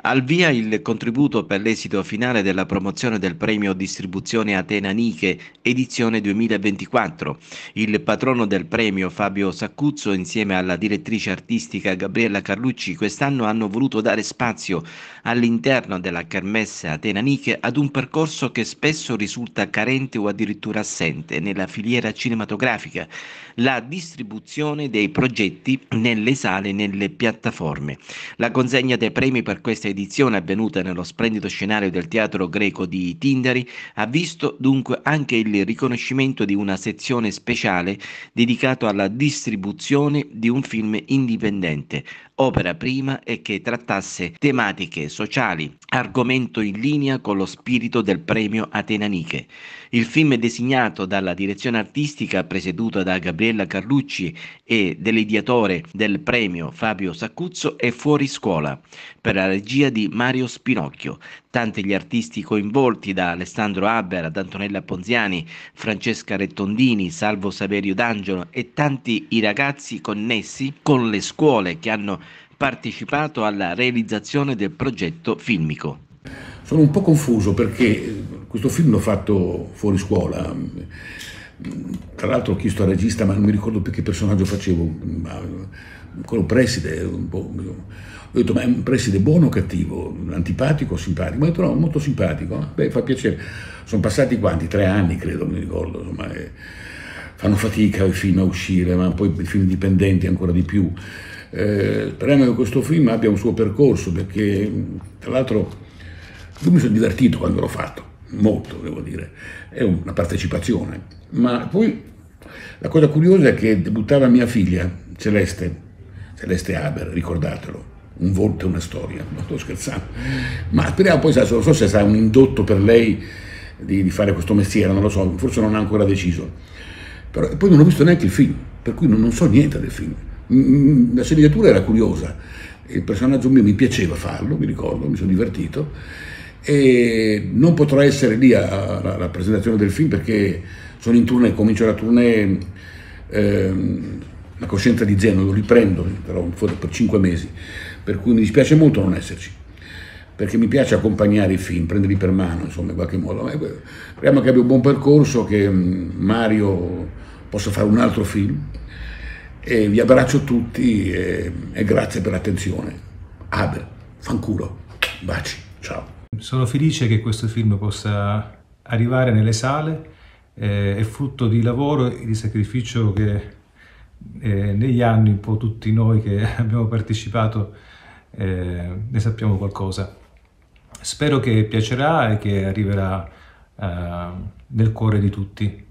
Al via il contributo per l'esito finale della promozione del premio Distribuzione Atena Niche edizione 2024. Il patrono del premio Fabio Saccuzzo insieme alla direttrice artistica Gabriella Carlucci quest'anno hanno voluto dare spazio all'interno della Carmesse Atena Niche ad un percorso che spesso risulta carente o addirittura assente nella filiera cinematografica, la distribuzione dei progetti nelle sale e nelle piattaforme. La consegna dei premi per questa edizione avvenuta nello splendido scenario del teatro greco di Tindari ha visto dunque anche il riconoscimento di una sezione speciale dedicata alla distribuzione di un film indipendente, opera prima e che trattasse tematiche sociali, argomento in linea con lo spirito del premio Atenaniche. Il film è designato dalla direzione artistica presieduta da Gabriella Carlucci e dell'ideatore del premio Fabio Saccuzzo è fuori scuola. Per la regia regia di Mario Spinocchio. Tanti gli artisti coinvolti da Alessandro Haber ad Antonella Ponziani, Francesca Rettondini, Salvo Saverio D'Angelo e tanti i ragazzi connessi con le scuole che hanno partecipato alla realizzazione del progetto filmico. Sono un po' confuso perché questo film l'ho fatto fuori scuola tra l'altro ho chiesto al regista, ma non mi ricordo più che personaggio facevo, quello preside, eh, un po', ho detto ma è un preside buono o cattivo, antipatico o simpatico? Ma ho detto no, molto simpatico, beh fa piacere, sono passati quanti, tre anni credo, mi ricordo, insomma, eh, fanno fatica i film a uscire, ma poi i film dipendenti ancora di più. Eh, speriamo che questo film abbia un suo percorso, perché tra l'altro io mi sono divertito quando l'ho fatto, molto, devo dire, è una partecipazione. Ma poi la cosa curiosa è che debuttava mia figlia, Celeste, Celeste Haber, ricordatelo, un volto e una storia, non sto scherzando, ma speriamo poi, non so se sarà un indotto per lei di, di, fare questo mestiere, non lo so, forse non ha ancora deciso. Però, poi non ho visto neanche il film, per cui non, non so niente del film. Mm, mm, la sceneggiatura era curiosa, il personaggio mio mi piaceva farlo, mi ricordo, mi sono divertito e non potrò essere lì alla presentazione del film perché sono in tournée, comincio la tournée ehm, La coscienza di Zeno, lo riprendo però fuori per 5 mesi, per cui mi dispiace molto non esserci perché mi piace accompagnare i film, prenderli per mano, insomma, in qualche modo. Speriamo che abbia un buon percorso, che mm, Mario possa fare un altro film. E vi abbraccio tutti e, e grazie per l'attenzione. Abel, fanculo, baci, ciao. Sono felice che questo film possa arrivare nelle sale, eh, è frutto di lavoro e di sacrificio che eh, negli anni un po' tutti noi che abbiamo partecipato eh, ne sappiamo qualcosa. Spero che piacerà e che arriverà eh, nel cuore di tutti.